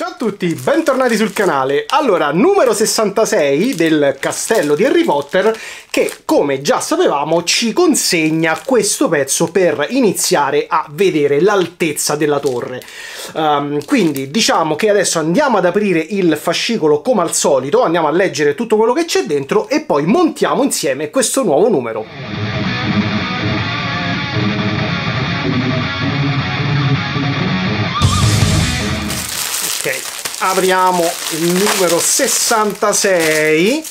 Ciao a tutti, bentornati sul canale. Allora, numero 66 del castello di Harry Potter che, come già sapevamo, ci consegna questo pezzo per iniziare a vedere l'altezza della torre. Um, quindi diciamo che adesso andiamo ad aprire il fascicolo come al solito, andiamo a leggere tutto quello che c'è dentro e poi montiamo insieme questo nuovo numero. ok apriamo il numero 66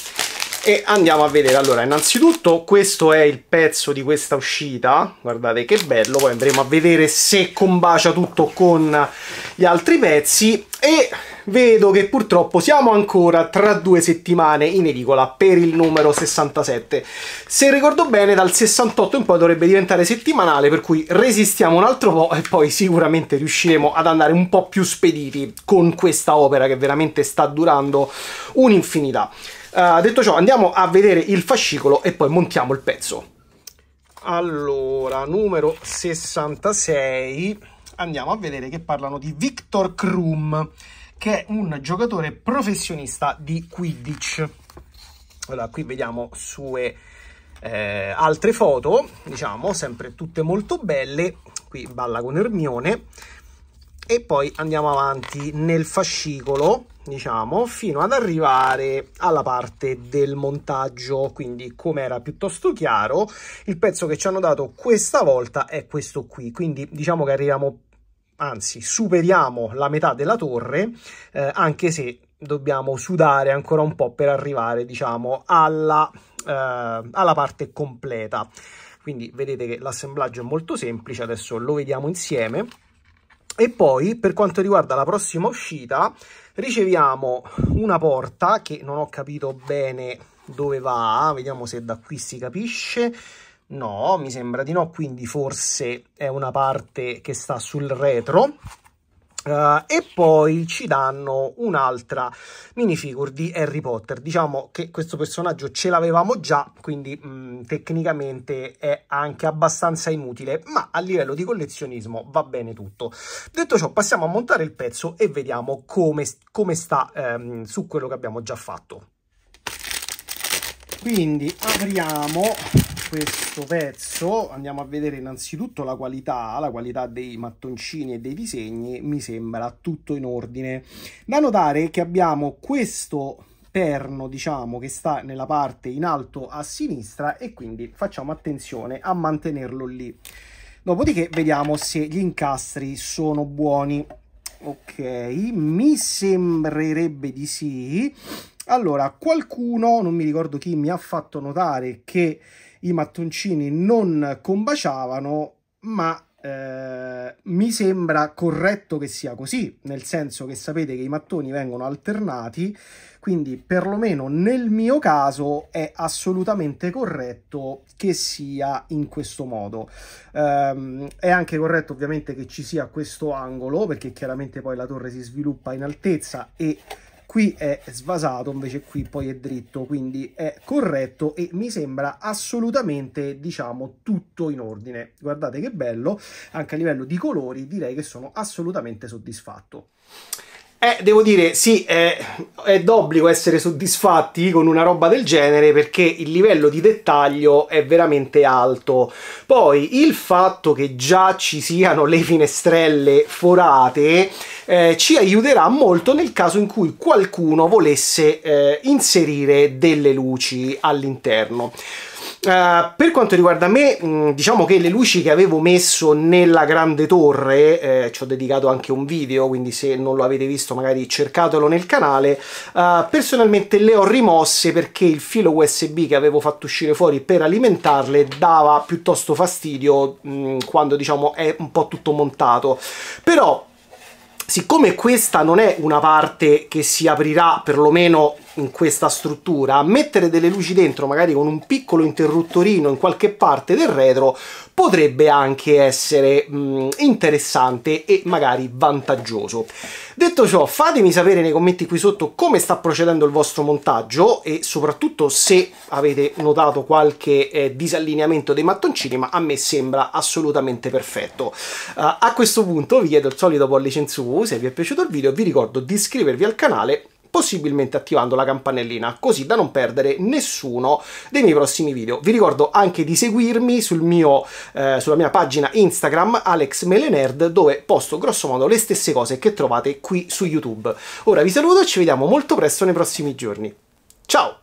e andiamo a vedere allora innanzitutto questo è il pezzo di questa uscita guardate che bello poi andremo a vedere se combacia tutto con gli altri pezzi e vedo che purtroppo siamo ancora tra due settimane in edicola per il numero 67. Se ricordo bene dal 68 in poi dovrebbe diventare settimanale, per cui resistiamo un altro po' e poi sicuramente riusciremo ad andare un po' più spediti con questa opera che veramente sta durando un'infinità. Uh, detto ciò, andiamo a vedere il fascicolo e poi montiamo il pezzo. Allora, numero 66, andiamo a vedere che parlano di Victor Krum, che è un giocatore professionista di Quidditch. Allora, qui vediamo sue eh, altre foto, diciamo, sempre tutte molto belle. Qui balla con Ermione. E poi andiamo avanti nel fascicolo, diciamo, fino ad arrivare alla parte del montaggio. Quindi, come era piuttosto chiaro, il pezzo che ci hanno dato questa volta è questo qui. Quindi, diciamo che arriviamo anzi superiamo la metà della torre, eh, anche se dobbiamo sudare ancora un po' per arrivare diciamo alla, eh, alla parte completa. Quindi vedete che l'assemblaggio è molto semplice, adesso lo vediamo insieme. E poi, per quanto riguarda la prossima uscita, riceviamo una porta che non ho capito bene dove va, vediamo se da qui si capisce. No, mi sembra di no, quindi forse è una parte che sta sul retro. Uh, e poi ci danno un'altra minifigure di Harry Potter. Diciamo che questo personaggio ce l'avevamo già, quindi mh, mm, tecnicamente è anche abbastanza inutile, ma a livello di collezionismo va bene tutto. Detto ciò, passiamo a montare il pezzo e vediamo come, come sta ehm, su quello che abbiamo già fatto. Quindi apriamo questo pezzo andiamo a vedere innanzitutto la qualità, la qualità dei mattoncini e dei disegni, mi sembra tutto in ordine. Da notare che abbiamo questo perno, diciamo, che sta nella parte in alto a sinistra e quindi facciamo attenzione a mantenerlo lì. Dopodiché vediamo se gli incastri sono buoni. Ok, mi sembrerebbe di sì allora, qualcuno, non mi ricordo chi, mi ha fatto notare che i mattoncini non combaciavano, ma eh, mi sembra corretto che sia così, nel senso che sapete che i mattoni vengono alternati, quindi perlomeno nel mio caso è assolutamente corretto che sia in questo modo. Eh, è anche corretto ovviamente che ci sia questo angolo, perché chiaramente poi la torre si sviluppa in altezza e qui è svasato, invece qui poi è dritto, quindi è corretto e mi sembra assolutamente, diciamo, tutto in ordine. Guardate che bello, anche a livello di colori direi che sono assolutamente soddisfatto. Eh, devo dire, sì, eh, è d'obbligo essere soddisfatti con una roba del genere perché il livello di dettaglio è veramente alto. Poi il fatto che già ci siano le finestrelle forate eh, ci aiuterà molto nel caso in cui qualcuno volesse eh, inserire delle luci all'interno. Uh, per quanto riguarda me, diciamo che le luci che avevo messo nella grande torre, eh, ci ho dedicato anche un video, quindi se non lo avete visto magari cercatelo nel canale, uh, personalmente le ho rimosse perché il filo USB che avevo fatto uscire fuori per alimentarle dava piuttosto fastidio mh, quando diciamo è un po' tutto montato. Però siccome questa non è una parte che si aprirà perlomeno in questa struttura, mettere delle luci dentro magari con un piccolo interruttorino in qualche parte del retro potrebbe anche essere mh, mm, interessante e magari vantaggioso. Detto ciò, fatemi sapere nei commenti qui sotto come sta procedendo il vostro montaggio e soprattutto se avete notato qualche eh, disallineamento dei mattoncini, ma a me sembra assolutamente perfetto. Uh, a questo punto vi chiedo il solito pollice in su se vi è piaciuto il video, vi ricordo di iscrivervi al canale possibilmente attivando la campanellina, così da non perdere nessuno dei miei prossimi video. Vi ricordo anche di seguirmi sul mio, eh, sulla mia pagina Instagram AlexMelenerd dove posto grossomodo le stesse cose che trovate qui su YouTube. Ora vi saluto e ci vediamo molto presto nei prossimi giorni. Ciao!